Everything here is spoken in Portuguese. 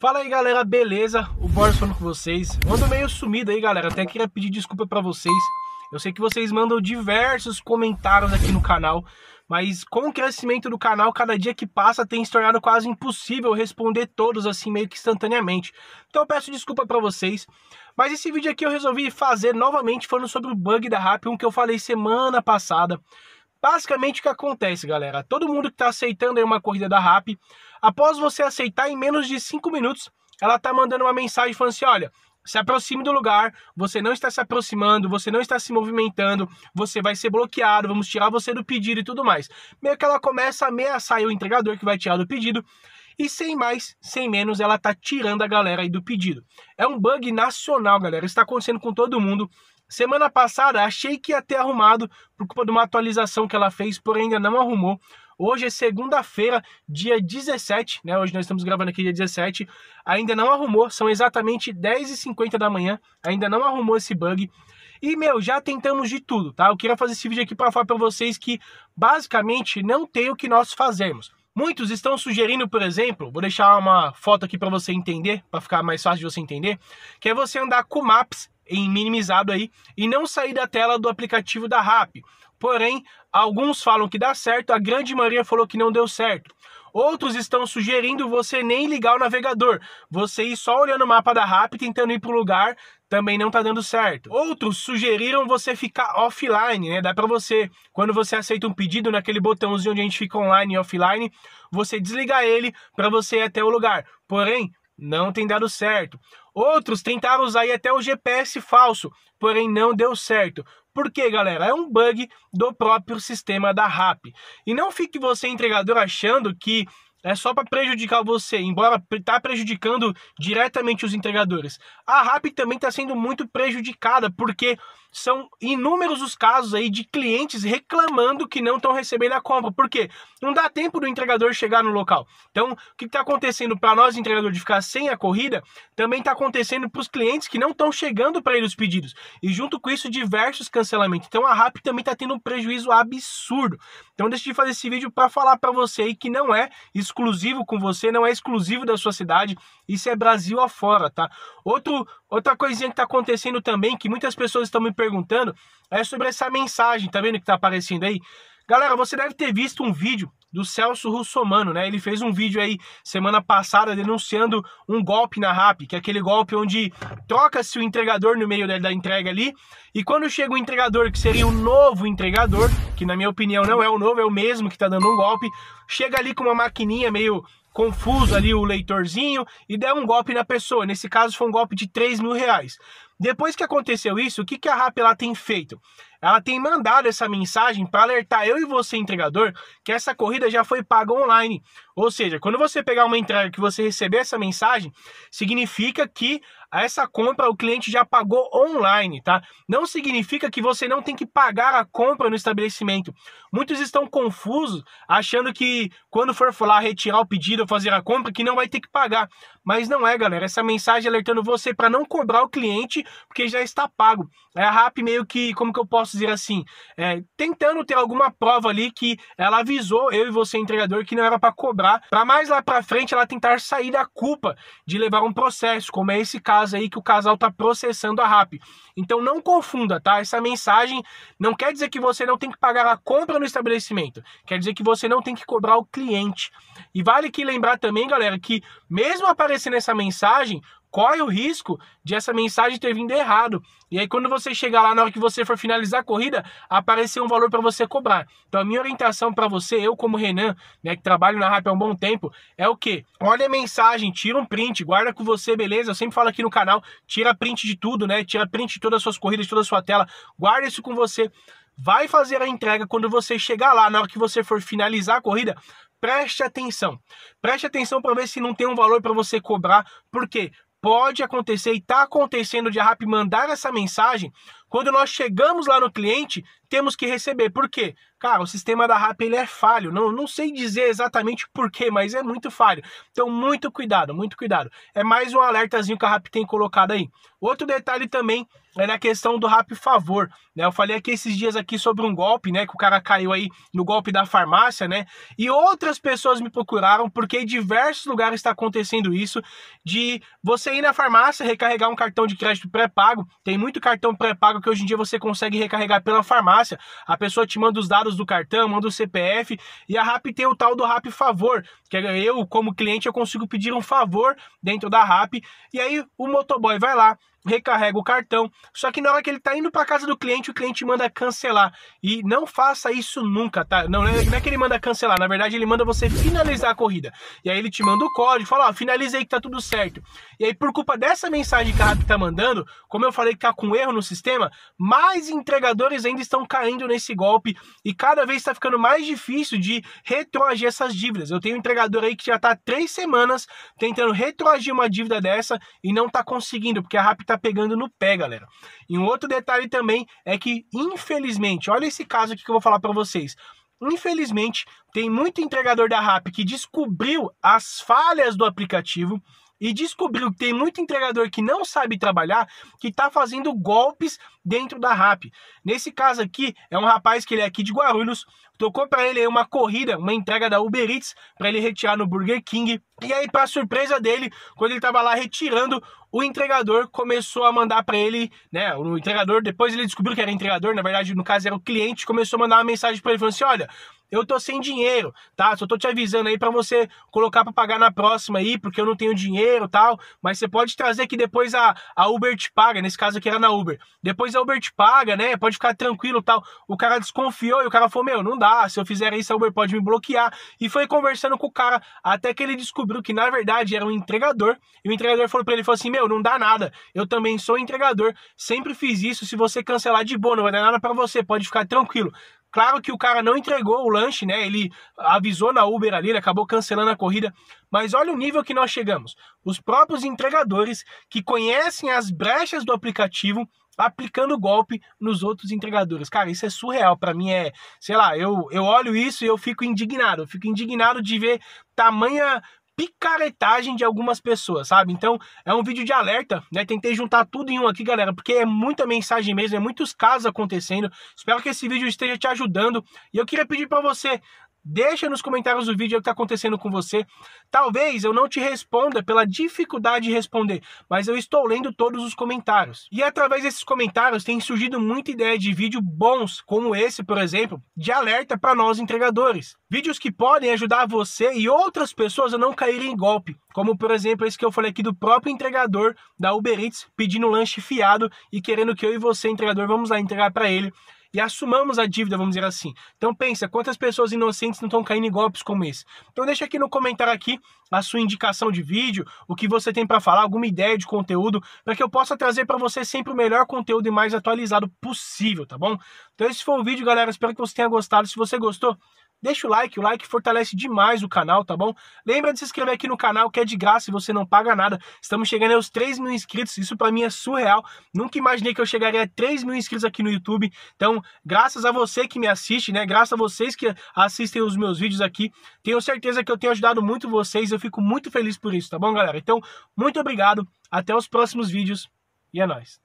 Fala aí galera, beleza? O Boris falando com vocês. Eu ando meio sumido aí galera, até queria pedir desculpa para vocês. Eu sei que vocês mandam diversos comentários aqui no canal, mas com o crescimento do canal, cada dia que passa tem se tornado quase impossível responder todos assim meio que instantaneamente. Então eu peço desculpa para vocês. Mas esse vídeo aqui eu resolvi fazer novamente falando sobre o bug da Rap, um que eu falei semana passada. Basicamente o que acontece, galera? Todo mundo que está aceitando uma corrida da RAP, após você aceitar em menos de 5 minutos, ela tá mandando uma mensagem falando assim: olha, se aproxime do lugar, você não está se aproximando, você não está se movimentando, você vai ser bloqueado, vamos tirar você do pedido e tudo mais. Meio que ela começa a ameaçar o entregador que vai tirar do pedido. E sem mais, sem menos, ela tá tirando a galera aí do pedido. É um bug nacional, galera. Está acontecendo com todo mundo. Semana passada achei que ia ter arrumado por culpa de uma atualização que ela fez, porém ainda não arrumou. Hoje é segunda-feira, dia 17, né? Hoje nós estamos gravando aqui dia 17. Ainda não arrumou, são exatamente 10h50 da manhã, ainda não arrumou esse bug. E, meu, já tentamos de tudo, tá? Eu queria fazer esse vídeo aqui para falar para vocês que, basicamente, não tem o que nós fazemos. Muitos estão sugerindo, por exemplo, vou deixar uma foto aqui para você entender, para ficar mais fácil de você entender, que é você andar com o Maps em minimizado aí e não sair da tela do aplicativo da RAP. Porém, alguns falam que dá certo, a grande maioria falou que não deu certo. Outros estão sugerindo você nem ligar o navegador, você ir só olhando o mapa da RAP tentando ir para o lugar, também não está dando certo. Outros sugeriram você ficar offline, né? Dá para você, quando você aceita um pedido naquele botãozinho onde a gente fica online e offline, você desligar ele para você ir até o lugar. Porém, não tem dado certo. Outros tentaram usar até o GPS falso, porém não deu certo. Por quê, galera? É um bug do próprio sistema da RAP. E não fique você, entregador, achando que é só para prejudicar você, embora está prejudicando diretamente os entregadores. A RAP também está sendo muito prejudicada, porque são inúmeros os casos aí de clientes reclamando que não estão recebendo a compra. Por quê? Não dá tempo do entregador chegar no local. Então, o que está acontecendo para nós, entregador, de ficar sem a corrida, também está acontecendo para os clientes que não estão chegando para ele os pedidos. E junto com isso, diversos cancelamentos. Então, a RAP também está tendo um prejuízo absurdo. Então, decidi fazer esse vídeo para falar para você aí que não é exclusivo com você, não é exclusivo da sua cidade. Isso é Brasil afora, tá? Outro, outra coisinha que tá acontecendo também, que muitas pessoas estão me perguntando, é sobre essa mensagem, tá vendo que tá aparecendo aí? Galera, você deve ter visto um vídeo do Celso Russomano, né? Ele fez um vídeo aí semana passada denunciando um golpe na RAP, que é aquele golpe onde troca-se o entregador no meio da entrega ali, e quando chega o entregador, que seria o novo entregador, que na minha opinião não é o novo, é o mesmo que tá dando um golpe, chega ali com uma maquininha meio confuso ali o leitorzinho e der um golpe na pessoa. Nesse caso foi um golpe de 3 mil reais. Depois que aconteceu isso, o que, que a RAP ela tem feito? Ela tem mandado essa mensagem para alertar eu e você, entregador, que essa corrida já foi paga online. Ou seja, quando você pegar uma entrega que você receber essa mensagem, significa que essa compra o cliente já pagou online, tá? Não significa que você não tem que pagar a compra no estabelecimento. Muitos estão confusos, achando que quando for lá retirar o pedido ou fazer a compra, que não vai ter que pagar. Mas não é, galera. Essa mensagem alertando você para não cobrar o cliente, porque já está pago. É a RAP meio que, como que eu posso dizer assim, é, tentando ter alguma prova ali que ela avisou eu e você, entregador, que não era para cobrar, para mais lá para frente ela tentar sair da culpa de levar um processo, como é esse caso aí que o casal tá processando a RAP. Então não confunda, tá? Essa mensagem não quer dizer que você não tem que pagar a compra no estabelecimento, quer dizer que você não tem que cobrar o cliente. E vale que lembrar também, galera, que mesmo aparecendo essa mensagem, corre o risco de essa mensagem ter vindo errado. E aí, quando você chegar lá, na hora que você for finalizar a corrida, aparecer um valor para você cobrar. Então, a minha orientação para você, eu como Renan, né, que trabalho na RAP há um bom tempo, é o que? Olha a mensagem, tira um print, guarda com você, beleza? Eu sempre falo aqui no canal, tira print de tudo, né? Tira print de todas as suas corridas, de toda a sua tela, guarda isso com você. Vai fazer a entrega quando você chegar lá, na hora que você for finalizar a corrida, preste atenção. Preste atenção para ver se não tem um valor para você cobrar. Por quê? pode acontecer e está acontecendo de a RAP mandar essa mensagem, quando nós chegamos lá no cliente, temos que receber. Por quê? Cara, o sistema da RAP ele é falho. Não, não sei dizer exatamente por quê, mas é muito falho. Então, muito cuidado, muito cuidado. É mais um alertazinho que a RAP tem colocado aí. Outro detalhe também é na questão do RAP favor. Né? Eu falei aqui esses dias aqui sobre um golpe, né? Que o cara caiu aí no golpe da farmácia, né? E outras pessoas me procuraram, porque em diversos lugares está acontecendo isso: de você ir na farmácia, recarregar um cartão de crédito pré-pago. Tem muito cartão pré-pago que hoje em dia você consegue recarregar pela farmácia farmácia, a pessoa te manda os dados do cartão, manda o CPF e a RAP tem o tal do RAP favor, que é eu como cliente eu consigo pedir um favor dentro da RAP e aí o motoboy vai lá, recarrega o cartão. Só que na hora que ele está indo para casa do cliente, o cliente manda cancelar. E não faça isso nunca, tá? Não, é, não é que ele manda cancelar, na verdade ele manda você finalizar a corrida. E aí ele te manda o código, fala, ó, finaliza aí que tá tudo certo. E aí por culpa dessa mensagem que a Rappi tá mandando, como eu falei que tá com erro no sistema, mais entregadores ainda estão caindo nesse golpe e cada vez está ficando mais difícil de retroagir essas dívidas. Eu tenho um entregador aí que já tá três semanas tentando retroagir uma dívida dessa e não tá conseguindo, porque a Rappi tá tá pegando no pé, galera. E um outro detalhe também é que, infelizmente, olha esse caso aqui que eu vou falar para vocês. Infelizmente, tem muito entregador da RAP que descobriu as falhas do aplicativo e descobriu que tem muito entregador que não sabe trabalhar, que está fazendo golpes dentro da RAP. Nesse caso aqui, é um rapaz que ele é aqui de Guarulhos, tocou para ele uma corrida, uma entrega da Uber Eats para ele retirar no Burger King. E aí, para surpresa dele, quando ele estava lá retirando, o entregador começou a mandar para ele, né? O entregador, depois ele descobriu que era entregador, na verdade, no caso era o cliente, começou a mandar uma mensagem para ele falando assim: "Olha, eu tô sem dinheiro, tá? Só tô te avisando aí para você colocar para pagar na próxima aí, porque eu não tenho dinheiro, tal, mas você pode trazer que depois a, a Uber te paga, nesse caso aqui era na Uber. Depois a Uber te paga, né? Pode ficar tranquilo, tal. O cara desconfiou e o cara falou: "Meu, não dá ah, se eu fizer isso a Uber pode me bloquear. E foi conversando com o cara até que ele descobriu que na verdade era um entregador. E o entregador falou para ele, falou assim, meu, não dá nada. Eu também sou entregador, sempre fiz isso. Se você cancelar de boa, não vai dar nada para você, pode ficar tranquilo. Claro que o cara não entregou o lanche, né? Ele avisou na Uber ali, ele acabou cancelando a corrida. Mas olha o nível que nós chegamos. Os próprios entregadores que conhecem as brechas do aplicativo aplicando golpe nos outros entregadores. Cara, isso é surreal. Para mim é, sei lá, eu, eu olho isso e eu fico indignado. Eu fico indignado de ver tamanha picaretagem de algumas pessoas, sabe? Então, é um vídeo de alerta, né? Tentei juntar tudo em um aqui, galera, porque é muita mensagem mesmo, é muitos casos acontecendo. Espero que esse vídeo esteja te ajudando. E eu queria pedir para você Deixa nos comentários do vídeo o que está acontecendo com você. Talvez eu não te responda pela dificuldade de responder, mas eu estou lendo todos os comentários. E através desses comentários tem surgido muita ideia de vídeo bons, como esse, por exemplo, de alerta para nós entregadores. Vídeos que podem ajudar você e outras pessoas a não caírem em golpe, como por exemplo esse que eu falei aqui do próprio entregador da Uber Eats pedindo lanche fiado e querendo que eu e você, entregador, vamos lá entregar para ele e assumamos a dívida, vamos dizer assim. Então pensa, quantas pessoas inocentes não estão caindo em golpes como esse? Então deixa aqui no comentário aqui a sua indicação de vídeo, o que você tem para falar, alguma ideia de conteúdo, para que eu possa trazer para você sempre o melhor conteúdo e mais atualizado possível, tá bom? Então esse foi o vídeo, galera. Espero que você tenha gostado. Se você gostou, deixa o like, o like fortalece demais o canal, tá bom? Lembra de se inscrever aqui no canal, que é de graça e você não paga nada. Estamos chegando aos 3 mil inscritos, isso para mim é surreal. Nunca imaginei que eu chegaria a 3 mil inscritos aqui no YouTube. Então, graças a você que me assiste, né? Graças a vocês que assistem os meus vídeos aqui. Tenho certeza que eu tenho ajudado muito vocês, eu fico muito feliz por isso, tá bom, galera? Então, muito obrigado, até os próximos vídeos e é nóis!